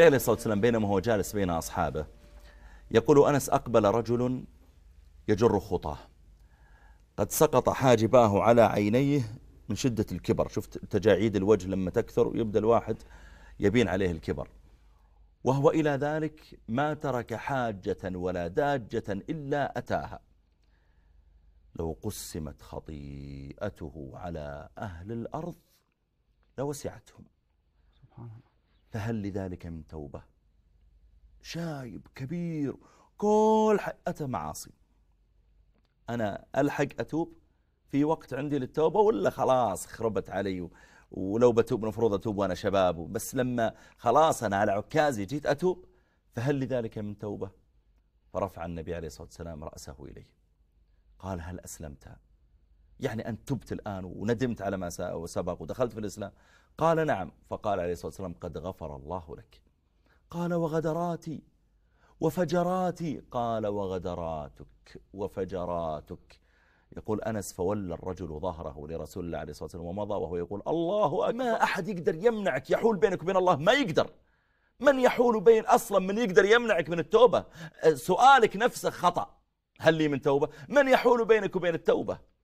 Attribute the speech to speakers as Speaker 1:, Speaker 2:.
Speaker 1: عليه الصلاة والسلام بينما هو جالس بين أصحابه يقول أنس أقبل رجل يجر خطاه قد سقط حاجباه على عينيه من شدة الكبر شفت تجاعيد الوجه لما تكثر ويبدأ الواحد يبين عليه الكبر وهو إلى ذلك ما ترك حاجة ولا داجة إلا أتاها لو قسمت خطيئته على أهل الأرض لوسعتهم سبحان الله فهل لذلك من توبة شايب كبير كل حقته معاصي أنا ألحق أتوب في وقت عندي للتوبة ولا خلاص خربت علي ولو بتوب المفروض أتوب وأنا شباب بس لما خلاص أنا على عكازي جيت أتوب فهل لذلك من توبة فرفع النبي عليه الصلاة والسلام رأسه إليه قال هل أسلمت يعني أنت تبت الآن وندمت على ما سبق ودخلت في الإسلام قال نعم فقال عليه الصلاة والسلام قد غفر الله لك
Speaker 2: قال وغدراتي
Speaker 1: وفجراتي قال وغدراتك وفجراتك يقول أنس فولى الرجل ظهره لرسول الله عليه الصلاة والسلام ومضى وهو يقول الله ما أحد يقدر يمنعك يحول بينك وبين الله ما يقدر من يحول بين أصلا من يقدر يمنعك من التوبة سؤالك نفسه خطأ هل
Speaker 2: لي من توبة من يحول بينك وبين التوبة